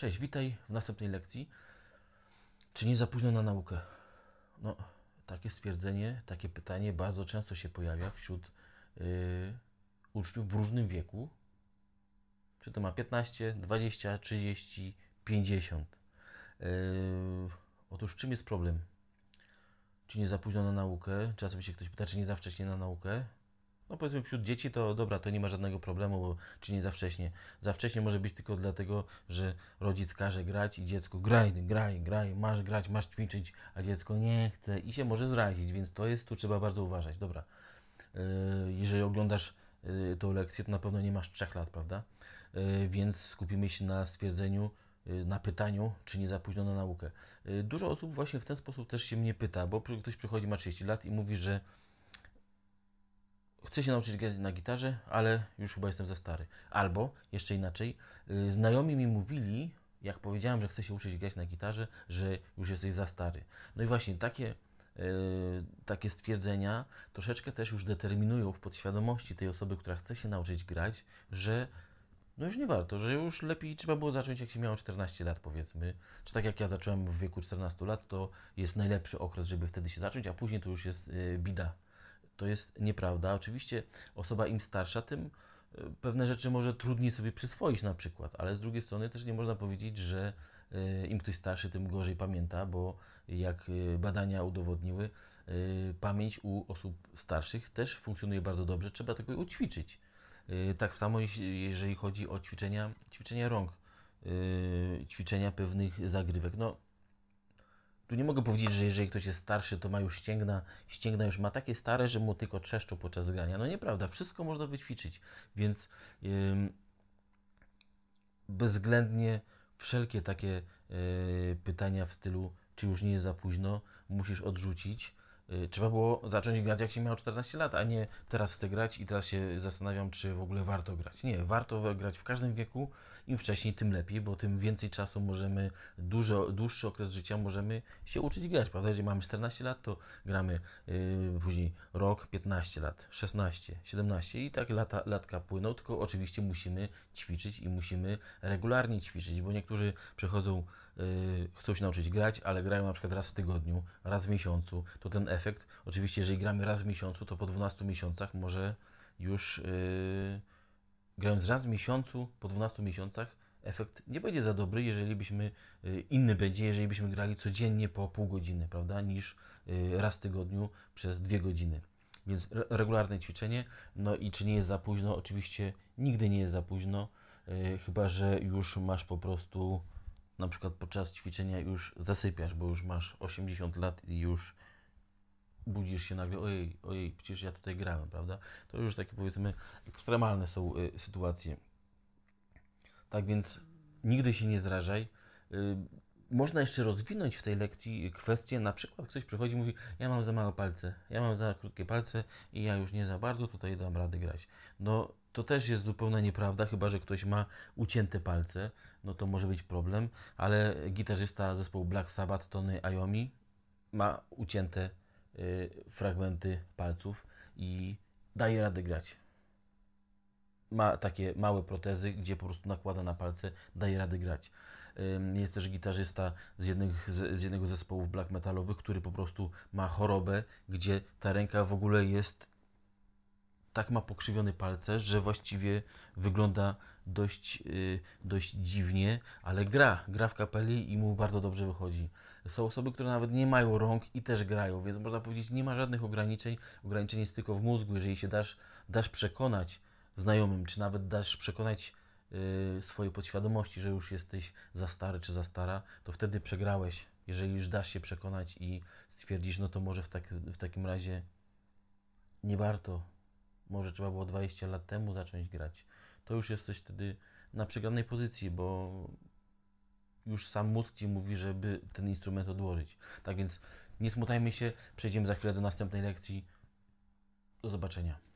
Cześć, witaj w następnej lekcji. Czy nie za późno na naukę? No, takie stwierdzenie, takie pytanie bardzo często się pojawia wśród yy, uczniów w różnym wieku. Czy to ma 15, 20, 30, 50? Yy, otóż czym jest problem? Czy nie za późno na naukę? Czasem się ktoś pyta, czy nie za wcześnie na naukę? no powiedzmy wśród dzieci to dobra, to nie ma żadnego problemu, bo czy nie za wcześnie. Za wcześnie może być tylko dlatego, że rodzic każe grać i dziecko graj, graj, graj, masz grać, masz ćwiczyć, a dziecko nie chce i się może zrazić, więc to jest, tu trzeba bardzo uważać, dobra. E, jeżeli oglądasz e, tą lekcję, to na pewno nie masz trzech lat, prawda? E, więc skupimy się na stwierdzeniu, na pytaniu, czy nie za późno na naukę. Dużo osób właśnie w ten sposób też się mnie pyta, bo ktoś przychodzi, ma 30 lat i mówi, że chcę się nauczyć grać na gitarze, ale już chyba jestem za stary. Albo, jeszcze inaczej, y, znajomi mi mówili, jak powiedziałem, że chcę się uczyć grać na gitarze, że już jesteś za stary. No i właśnie takie, y, takie stwierdzenia troszeczkę też już determinują w podświadomości tej osoby, która chce się nauczyć grać, że no już nie warto, że już lepiej trzeba było zacząć, jak się miało 14 lat, powiedzmy. Czy tak jak ja zacząłem w wieku 14 lat, to jest najlepszy okres, żeby wtedy się zacząć, a później to już jest y, bida. To jest nieprawda. Oczywiście osoba im starsza, tym e, pewne rzeczy może trudniej sobie przyswoić na przykład, ale z drugiej strony też nie można powiedzieć, że e, im ktoś starszy, tym gorzej pamięta, bo jak e, badania udowodniły, pamięć u osób starszych też funkcjonuje bardzo dobrze, trzeba tylko ją ćwiczyć. Tak samo jeżeli chodzi o ćwiczenia, ćwiczenia rąk, ćwiczenia pewnych zagrywek. No, tu nie mogę powiedzieć, że jeżeli ktoś jest starszy, to ma już ścięgna, ścięgna już ma takie stare, że mu tylko trzeszczą podczas grania. No nieprawda, wszystko można wyćwiczyć, więc yy, bezwzględnie wszelkie takie e, pytania w stylu, czy już nie jest za późno, musisz odrzucić. Y, trzeba było zacząć grać, jak się miało 14 lat, a nie teraz chcę grać i teraz się zastanawiam, czy w ogóle warto grać. Nie, warto grać w każdym wieku, im wcześniej, tym lepiej, bo tym więcej czasu możemy, dużo, dłuższy okres życia możemy się uczyć grać, prawda? Jeżeli mamy 14 lat, to gramy yy, później rok, 15 lat, 16, 17 i tak lata, latka płyną, tylko oczywiście musimy ćwiczyć i musimy regularnie ćwiczyć, bo niektórzy przechodzą Y, chcą się nauczyć grać, ale grają na przykład raz w tygodniu, raz w miesiącu, to ten efekt, oczywiście jeżeli gramy raz w miesiącu, to po 12 miesiącach może już yy, grając raz w miesiącu, po 12 miesiącach efekt nie będzie za dobry, jeżeli byśmy, yy, inny będzie, jeżeli byśmy grali codziennie po pół godziny, prawda, niż yy, raz w tygodniu przez dwie godziny. Więc re regularne ćwiczenie, no i czy nie jest za późno? Oczywiście nigdy nie jest za późno, y, chyba że już masz po prostu na przykład podczas ćwiczenia już zasypiasz, bo już masz 80 lat i już budzisz się nagle, ojej, ojej, przecież ja tutaj grałem, prawda? To już takie powiedzmy ekstremalne są y, sytuacje. Tak więc nigdy się nie zrażaj. Y, można jeszcze rozwinąć w tej lekcji kwestię, na przykład ktoś przychodzi i mówi, ja mam za małe palce, ja mam za krótkie palce i ja już nie za bardzo tutaj dam rady grać. No to też jest zupełna nieprawda, chyba że ktoś ma ucięte palce, no to może być problem, ale gitarzysta zespołu Black Sabbath, Tony Iommi, ma ucięte y, fragmenty palców i daje radę grać. Ma takie małe protezy, gdzie po prostu nakłada na palce, daje radę grać. jest też gitarzysta z, jednych, z, zespołów jednego black metalowych, który po prostu ma chorobę, gdzie ta ręka w ogóle jest tak ma pokrzywiony palcerz, że właściwie wygląda dość, y, dość dziwnie, ale gra, gra w kapeli i mu bardzo dobrze wychodzi. Są osoby, które nawet nie mają rąk i też grają, więc można powiedzieć, nie ma żadnych ograniczeń. Ograniczenie jest tylko w mózgu. Jeżeli się dasz, dasz przekonać znajomym, czy nawet dasz przekonać yy, swojej podświadomości, że już jesteś za stary czy za stara, to wtedy przegrałeś. Jeżeli już dasz się przekonać i stwierdzisz, no to może w, tak, w takim razie nie warto może trzeba było 20 lat temu zacząć grać. To już jesteś wtedy na przegranej pozycji, bo już sam mózg ci mówi, żeby ten instrument odłożyć. Tak więc nie smutajmy się, przejdziemy za chwilę do następnej lekcji. Do zobaczenia.